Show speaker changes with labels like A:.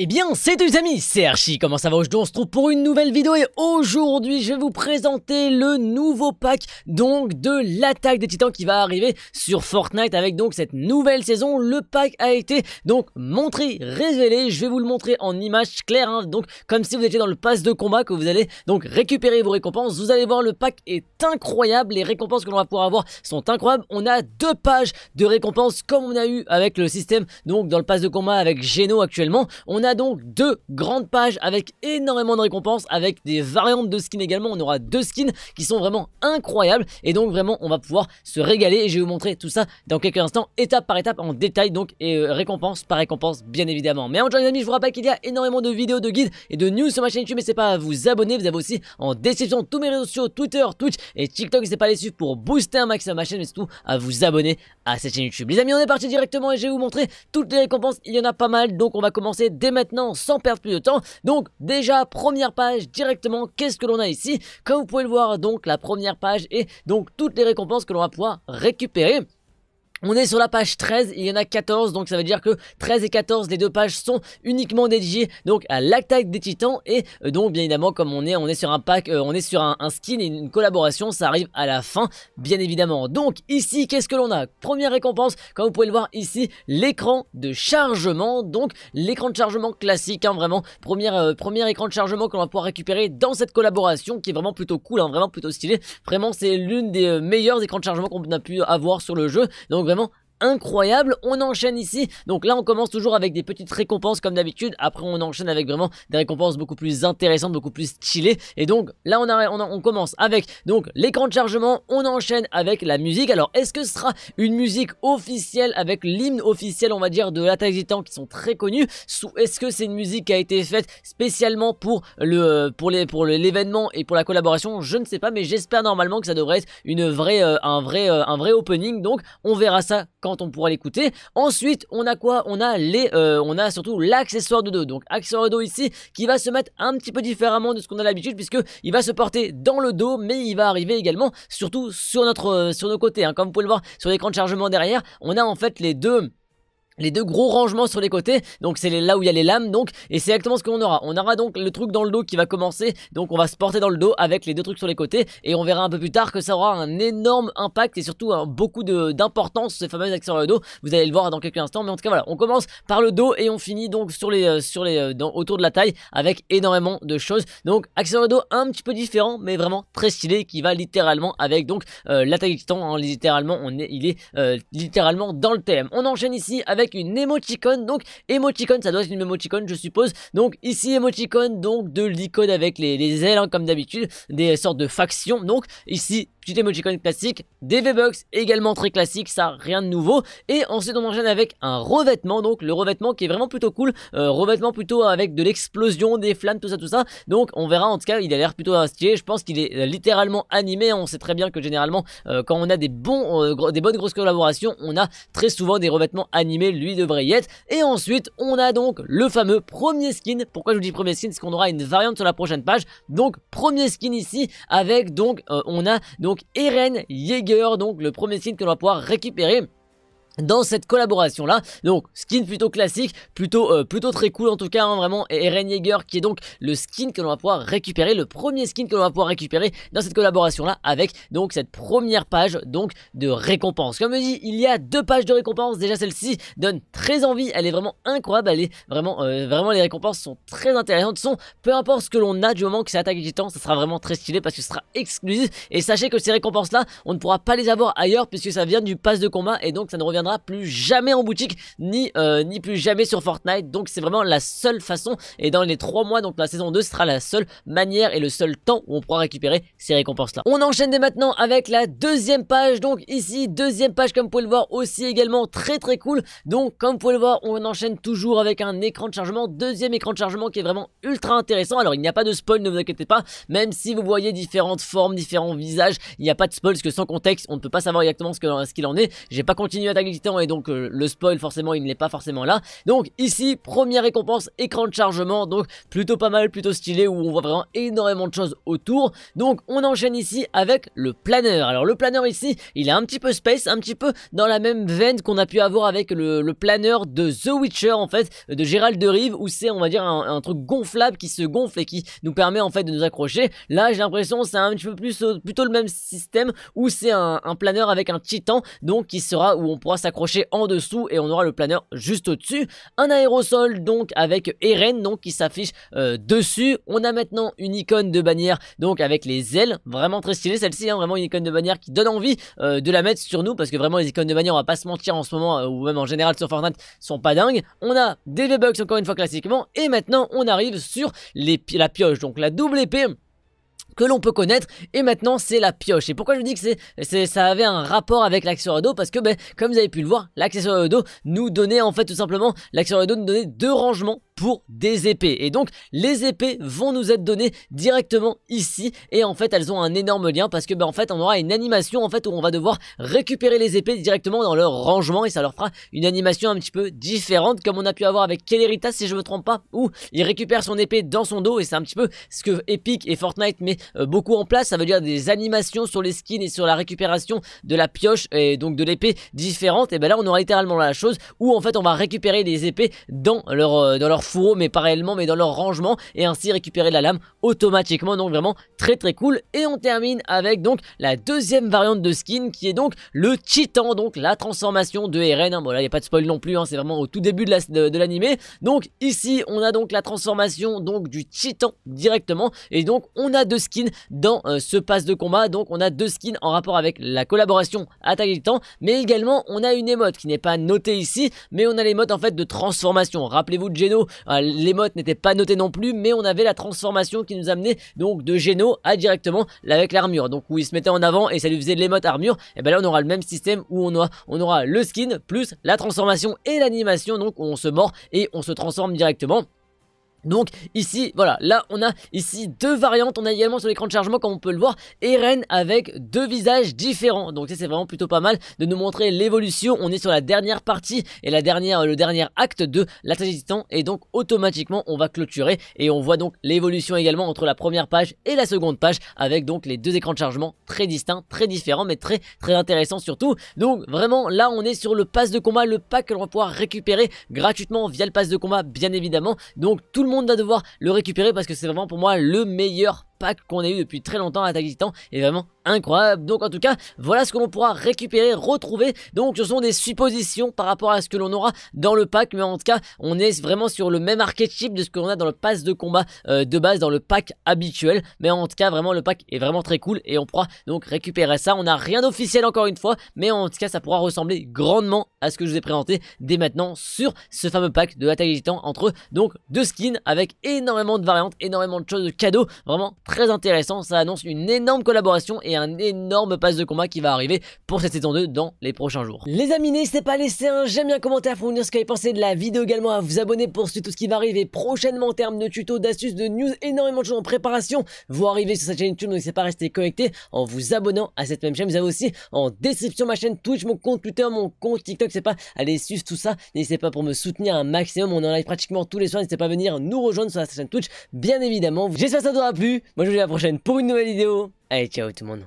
A: Eh bien, c'est les amis, c'est Archie, comment ça va Aujourd'hui, on se trouve pour une nouvelle vidéo et aujourd'hui, je vais vous présenter le nouveau pack donc de l'attaque des titans qui va arriver sur Fortnite avec donc cette nouvelle saison. Le pack a été donc montré, révélé, je vais vous le montrer en image claire, hein. donc comme si vous étiez dans le pass de combat que vous allez donc récupérer vos récompenses. Vous allez voir, le pack est incroyable, les récompenses que l'on va pouvoir avoir sont incroyables. On a deux pages de récompenses comme on a eu avec le système donc dans le pass de combat avec Geno actuellement. On donc deux grandes pages avec énormément de récompenses, avec des variantes de skins également. On aura deux skins qui sont vraiment incroyables. Et donc vraiment, on va pouvoir se régaler. Et je vais vous montrer tout ça dans quelques instants, étape par étape, en détail. Donc, et euh, récompense par récompense, bien évidemment. Mais en les amis, je vous rappelle qu'il y a énormément de vidéos, de guides et de news sur ma chaîne YouTube. mais c'est pas à vous abonner. Vous avez aussi en description tous mes réseaux sociaux, Twitter, Twitch et TikTok. c'est pas les suivre pour booster un maximum ma chaîne. Mais surtout, à vous abonner à cette chaîne YouTube. Les amis, on est parti directement et je vais vous montrer toutes les récompenses. Il y en a pas mal. Donc, on va commencer dès maintenant maintenant sans perdre plus de temps. Donc déjà première page directement, qu'est-ce que l'on a ici Comme vous pouvez le voir donc la première page et donc toutes les récompenses que l'on va pouvoir récupérer. On est sur la page 13, il y en a 14, donc ça veut dire que 13 et 14, les deux pages sont uniquement dédiées donc à l'attaque des titans et euh, donc bien évidemment comme on est on est sur un pack, euh, on est sur un, skin et une collaboration, ça arrive à la fin bien évidemment. Donc ici qu'est-ce que l'on a Première récompense, comme vous pouvez le voir ici, l'écran de chargement, donc l'écran de chargement classique, hein, vraiment euh, premier écran de chargement Qu'on va pouvoir récupérer dans cette collaboration qui est vraiment plutôt cool, hein, vraiment plutôt stylé. Vraiment c'est l'une des meilleurs écrans de chargement qu'on a pu avoir sur le jeu. Donc ¿no? incroyable. On enchaîne ici. Donc là, on commence toujours avec des petites récompenses comme d'habitude. Après, on enchaîne avec vraiment des récompenses beaucoup plus intéressantes, beaucoup plus stylées. Et donc là, on, on, commence avec donc l'écran de chargement. On enchaîne avec la musique. Alors, est-ce que ce sera une musique officielle avec l'hymne officiel, on va dire, de la des temps qui sont très connus ou Est-ce que c'est une musique qui a été faite spécialement pour le pour les pour l'événement et pour la collaboration Je ne sais pas, mais j'espère normalement que ça devrait être une vraie euh, un vrai euh, un vrai opening. Donc, on verra ça quand on pourra l'écouter. Ensuite, on a quoi On a les, euh, on a surtout l'accessoire de dos. Donc accessoire de dos ici qui va se mettre un petit peu différemment de ce qu'on a l'habitude puisque il va se porter dans le dos, mais il va arriver également surtout sur notre, euh, sur nos côtés. Hein. Comme vous pouvez le voir sur l'écran de chargement derrière, on a en fait les deux les deux gros rangements sur les côtés, donc c'est là où il y a les lames donc, et c'est exactement ce qu'on aura. On aura donc le truc dans le dos qui va commencer, donc on va se porter dans le dos avec les deux trucs sur les côtés, et on verra un peu plus tard que ça aura un énorme impact et surtout beaucoup d'importance ce fameux accent dos. Vous allez le voir dans quelques instants, mais en tout cas voilà, on commence par le dos et on finit donc sur les, euh, sur les, euh, autour de la taille avec énormément de choses. Donc accent de dos un petit peu différent, mais vraiment très stylé, qui va littéralement avec donc taille taille temps. littéralement on est, il est euh, littéralement dans le thème. On enchaîne ici avec une émoticône. Donc, émoticône, ça doit être une émoticône, je suppose. Donc, ici, émoticône, donc de l'icône avec les, ailes, hein, comme d'habitude, des sortes de factions. Donc, ici, petite classique, des V-Bucks également très classique, ça rien de nouveau. Et ensuite on enchaîne avec un revêtement, donc le revêtement qui est vraiment plutôt cool, euh, revêtement plutôt avec de l'explosion, des flammes, tout ça, tout ça. Donc on verra en tout cas, il a l'air plutôt stylé, je pense qu'il est euh, littéralement animé, on sait très bien que généralement euh, quand on a des, bons, des bonnes grosses collaborations, on a très souvent des revêtements animés, lui devrait y être. Et ensuite on a donc le fameux premier skin, pourquoi je vous dis premier skin, c'est qu'on aura une variante sur la prochaine page. Donc premier skin ici avec donc on a donc donc Eren Jaeger, donc le premier signe que l'on va pouvoir récupérer dans cette collaboration là donc skin plutôt classique plutôt euh, plutôt très cool en tout cas hein, vraiment et Eren qui est donc le skin que l'on va pouvoir récupérer le premier skin que l'on va pouvoir récupérer dans cette collaboration là avec donc cette première page donc de récompense comme je dis il y a deux pages de récompense déjà celle-ci donne très envie elle est vraiment incroyable elle est vraiment euh, vraiment les récompenses sont très intéressantes sont peu importe ce que l'on a du moment que c'est attaque titan ça sera vraiment très stylé parce que ce sera exclusif et sachez que ces récompenses là on ne pourra pas les avoir ailleurs puisque ça vient du pass de combat et donc ça ne reviendra plus jamais en boutique, ni, euh, ni plus jamais sur Fortnite. Donc c'est vraiment la seule façon, et dans les trois mois, donc la saison 2 sera la seule manière et le seul temps où on pourra récupérer ces récompenses-là. On enchaîne dès maintenant avec la deuxième page, donc ici, deuxième page comme vous pouvez le voir, aussi également très très cool. Donc comme vous pouvez le voir, on enchaîne toujours avec un écran de chargement, deuxième écran de chargement qui est vraiment ultra intéressant. Alors il n'y a pas de spoil, ne vous inquiétez pas, même si vous voyez différentes formes, différents visages, il n'y a pas de spoil, parce que sans contexte, on ne peut pas savoir exactement ce qu'il en est. J'ai pas continué à taguer et donc euh, le spoil forcément il n'est pas forcément là. Donc ici première récompense écran de chargement donc plutôt pas mal plutôt stylé où on voit vraiment énormément de choses autour. Donc on enchaîne ici avec le planeur. Alors le planeur ici il est un petit peu space un petit peu dans la même veine qu'on a pu avoir avec le, planeur de The Witcher en fait de Gérald de Rive où c'est on va dire un, truc gonflable qui se gonfle et qui nous permet en fait de nous accrocher. Là j'ai l'impression c'est un petit peu plus euh, plutôt le même système où c'est un, un planeur avec un titan donc qui sera où on pourra s'accrocher accroché en dessous et on aura le planeur juste au-dessus. Un aérosol donc avec Eren donc qui s'affiche euh, dessus. On a maintenant une icône de bannière donc avec les ailes, vraiment très stylée celle-ci, hein. vraiment une icône de bannière qui donne envie euh, de la mettre sur nous parce que vraiment les icônes de bannière on va pas se mentir en ce moment euh, ou même en général sur Fortnite sont pas dingues. On a des V-Bucks encore une fois classiquement et maintenant on arrive sur la pioche donc la double épée que l'on peut connaître et maintenant c'est la pioche. Et pourquoi je vous dis que c'est, ça avait un rapport avec l'accessoire dos parce que ben, comme vous avez pu le voir, l'accessoire dos nous donnait en fait tout simplement l'accessoire dos nous donnait deux rangements pour des épées. Et donc, les épées vont nous être données directement ici. Et en fait, elles ont un énorme lien parce que, ben, en fait, on aura une animation, en fait, où on va devoir récupérer les épées directement dans leur rangement. Et ça leur fera une animation un petit peu différente, comme on a pu avoir avec Kelerita si je me trompe pas, où il récupère son épée dans son dos. Et c'est un petit peu ce que Epic et Fortnite met euh, beaucoup en place. Ça veut dire des animations sur les skins et sur la récupération de la pioche et donc de l'épée différente. Et ben là, on aura littéralement la chose où, en fait, on va récupérer les épées dans leur, euh, dans leur Fourreau mais pas réellement, mais dans leur rangement, et ainsi récupérer la lame automatiquement. Donc vraiment très très cool. Et on termine avec donc la deuxième variante de skin qui est donc le Titan, donc la transformation de Eren hein. Bon là, il n'y a pas de spoil non plus, hein. c'est vraiment au tout début de l'animé donc ici, on a donc la transformation donc du Titan directement. Et donc, on a deux skins dans euh, ce pass de combat. Donc, on a deux skins en rapport avec la collaboration Attaque Titan. Mais également, on a une émote qui n'est pas notée ici, mais on a l'émote en fait de transformation. Rappelez-vous de Geno euh, les n'était n'étaient pas noté non plus, mais on avait la transformation qui nous amenait donc de Geno à directement avec l'armure. Donc où il se mettait en avant et ça lui faisait l'émote armure, et ben là on aura le même système où on aura, on aura le skin plus la transformation et l'animation, donc on se mord et on se transforme directement. Donc ici, voilà, là on a ici deux variantes, on a également sur l'écran de chargement comme on peut le voir, Eren avec deux visages différents. Donc ça c'est vraiment plutôt pas mal de nous montrer l'évolution, on est sur la dernière partie et la dernière, le dernier acte de l'attaque des et donc automatiquement on va clôturer et on voit donc l'évolution également entre la première page et la seconde page avec donc les deux écrans de chargement très distincts, très différents mais très très intéressants surtout. Donc vraiment là on est sur le pass de combat, le pack que l'on va pouvoir récupérer gratuitement via le pass de combat bien évidemment. Donc tout le monde on va devoir le récupérer parce que c'est vraiment pour moi le meilleur pack qu'on a eu depuis très longtemps. à des Titan est vraiment incroyable. Donc en tout cas, voilà ce que l'on pourra récupérer, retrouver. Donc ce sont des suppositions par rapport à ce que l'on aura dans le pack, mais en tout cas, on est vraiment sur le même archétype de ce que l'on a dans le pass de combat euh, de base, dans le pack habituel. Mais en tout cas, vraiment le pack est vraiment très cool et on pourra donc récupérer ça. On n'a rien d'officiel encore une fois, mais en tout cas, ça pourra ressembler grandement à ce que je vous ai présenté dès maintenant sur ce fameux pack de l'attaque des entre donc deux skins avec énormément de variantes, énormément de choses, de cadeaux, vraiment très intéressant. Ça annonce une énorme collaboration et un énorme pass de combat qui va arriver pour cette saison 2 dans les prochains jours. Les amis, n'hésitez pas à laisser un j'aime un commentaire pour vous dire ce que vous avez pensé de la vidéo également, à vous abonner pour suivre tout ce qui va arriver prochainement en termes de tutos, d'astuces, de news, énormément de choses en préparation. Vous arrivez sur cette chaîne YouTube, donc n'hésitez pas à rester connecté en vous abonnant à cette même chaîne. Vous avez aussi en description ma chaîne Twitch, mon compte Twitter, mon compte TikTok, c'est pas aller suivre tout ça. N'hésitez pas pour me soutenir un maximum, on en live pratiquement tous les soirs, n'hésitez pas à venir nous rejoindre sur la chaîne Twitch, bien évidemment. J'espère que ça vous aura plu. Moi je vous dis à la prochaine pour une nouvelle vidéo. Allez, ciao tout le monde.